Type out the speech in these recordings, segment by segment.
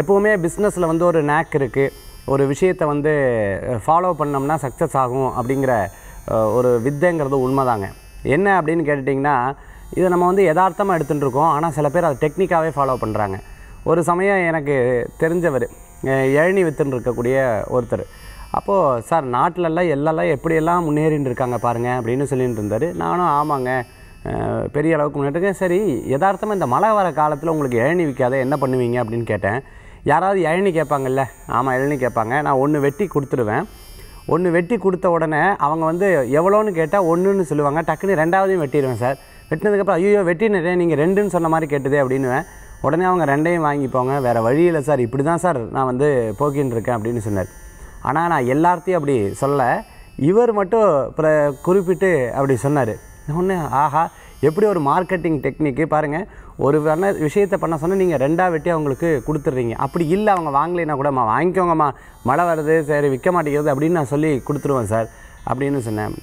எப்போவுமே பிஸ்னஸில் வந்து ஒரு நேக் இருக்குது ஒரு விஷயத்தை வந்து ஃபாலோ பண்ணோம்னா சக்ஸஸ் ஆகும் அப்படிங்கிற ஒரு வித்தைங்கிறது உண்மைதாங்க என்ன அப்படின்னு கேட்டுட்டிங்கன்னா இதை நம்ம வந்து யதார்த்தமாக எடுத்துகிட்டு இருக்கோம் ஆனால் சில பேர் அதை டெக்னிக்காகவே ஃபாலோ பண்ணுறாங்க ஒரு சமயம் எனக்கு தெரிஞ்சவர் எழுனி வித்துன்னு இருக்கக்கூடிய ஒருத்தர் அப்போது சார் நாட்டிலெல்லாம் எல்லாம் எப்படியெல்லாம் முன்னேறின்னு இருக்காங்க பாருங்கள் அப்படின்னு சொல்லிட்டு இருந்தார் நானும் ஆமாங்க பெரிய அளவுக்கு முன்னேற்றுங்க சரி யதார்த்தமாக இந்த மழை வர காலத்தில் உங்களுக்கு எழுனி விற்காத என்ன பண்ணுவீங்க அப்படின்னு கேட்டேன் யாராவது இளநி கேட்பாங்கல்ல ஆமாம் இளநி கேட்பாங்க நான் ஒன்று வெட்டி கொடுத்துருவேன் ஒன்று வெட்டி கொடுத்த உடனே அவங்க வந்து எவ்வளோன்னு கேட்டால் ஒன்றுன்னு சொல்லுவாங்க டக்குன்னு ரெண்டாவதையும் வெட்டிடுவேன் சார் வெட்டினதுக்கப்புறம் ஐயோ வெட்டினேன் நீங்கள் ரெண்டுன்னு சொன்ன மாதிரி கேட்டதே அப்படின்னுவேன் உடனே அவங்க ரெண்டையும் வாங்கிப்போங்க வேறு வழியில் சார் இப்படி தான் சார் நான் வந்து போக்கின்னு இருக்கேன் அப்படின்னு சொன்னார் ஆனால் நான் எல்லார்த்தையும் அப்படி சொல்ல இவர் மட்டும் குறிப்பிட்டு அப்படி சொன்னார் ஒன்று ஆஹா எப்படி ஒரு மார்க்கெட்டிங் டெக்னிக்கு பாருங்கள் ஒரு பண்ண விஷயத்தை பண்ண சொன்னால் நீங்கள் ரெண்டாக வெட்டி அவங்களுக்கு கொடுத்துட்றீங்க அப்படி இல்லை அவங்க வாங்கலைன்னா கூடம்மா வாங்கிக்கோங்கம்மா மழை வருது சரி விற்க மாட்டேங்கிறது அப்படின்னு நான் சொல்லி கொடுத்துருவேன் சார் அப்படின்னு சொன்னேன்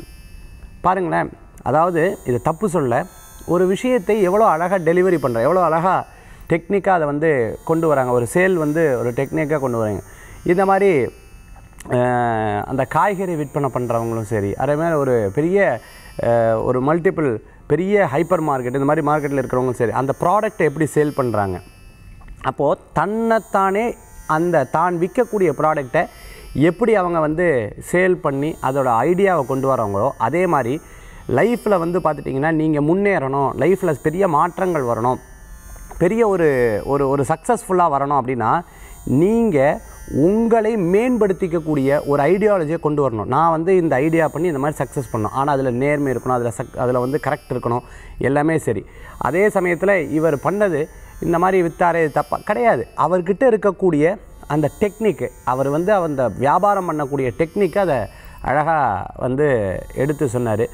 பாருங்களேன் அதாவது இது தப்பு சொல்ல ஒரு விஷயத்தை எவ்வளோ அழகாக டெலிவரி பண்ணுறேன் எவ்வளோ அழகாக டெக்னிக்காக அதை வந்து கொண்டு வராங்க ஒரு சேல் வந்து ஒரு டெக்னிக்காக கொண்டு வராங்க இந்த மாதிரி அந்த காய்கறி விற்பனை பண்ணுறவங்களும் சரி அதே மாதிரி ஒரு பெரிய ஒரு மல்டிபிள் பெரிய ஹைப்பர் மார்க்கெட் இந்த மாதிரி மார்க்கெட்டில் இருக்கிறவங்களும் சரி அந்த ப்ராடக்டை எப்படி சேல் பண்ணுறாங்க அப்போது தன்னைத்தானே அந்த தான் விற்கக்கூடிய ப்ராடக்டை எப்படி அவங்க வந்து சேல் பண்ணி அதோடய ஐடியாவை கொண்டு வராங்களோ அதே மாதிரி லைஃப்பில் வந்து பார்த்துட்டிங்கன்னா நீங்கள் முன்னேறணும் லைஃப்பில் பெரிய மாற்றங்கள் வரணும் பெரிய ஒரு ஒரு ஒரு சக்ஸஸ்ஃபுல்லாக வரணும் அப்படின்னா நீங்கள் உங்களை மேம்படுத்திக்கக்கூடிய ஒரு ஐடியாலஜியை கொண்டு வரணும் நான் வந்து இந்த ஐடியா பண்ணி இந்த மாதிரி சக்ஸஸ் பண்ணணும் ஆனால் அதில் நேர்மை இருக்கணும் அதில் சக் அதில் வந்து கரெக்ட் இருக்கணும் எல்லாமே சரி அதே சமயத்தில் இவர் பண்ணது இந்த மாதிரி வித்தாரே தப்பாக கிடையாது அவர்கிட்ட இருக்கக்கூடிய அந்த டெக்னிக்கு அவர் வந்து அந்த வியாபாரம் பண்ணக்கூடிய டெக்னிக்கை அதை அழகாக வந்து எடுத்து சொன்னார்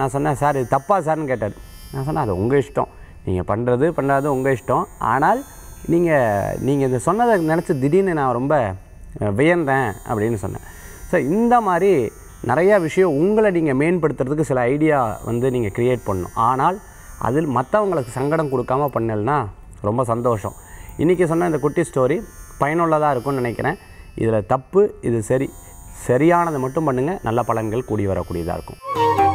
நான் சொன்னேன் சார் இது தப்பா சார்னு கேட்டார் நான் சொன்னேன் அது உங்கள் இஷ்டம் நீங்கள் பண்ணுறது பண்ணாதது உங்கள் இஷ்டம் ஆனால் நீங்கள் நீங்கள் இதை சொன்னதை நினச்சி திடீர்னு நான் ரொம்ப வியந்தேன் அப்படின்னு சொன்னேன் ஸோ இந்த மாதிரி நிறையா விஷயம் உங்களை நீங்கள் மேம்படுத்துறதுக்கு சில ஐடியா வந்து நீங்கள் க்ரியேட் பண்ணணும் ஆனால் அதில் மற்றவங்களுக்கு சங்கடம் கொடுக்காம பண்ணலைன்னா ரொம்ப சந்தோஷம் இன்றைக்கி சொன்ன இந்த குட்டி ஸ்டோரி பயனுள்ளதாக இருக்கும்னு நினைக்கிறேன் இதில் தப்பு இது சரி சரியானதை மட்டும் பண்ணுங்கள் நல்ல பலன்கள் கூடி வரக்கூடியதாக இருக்கும்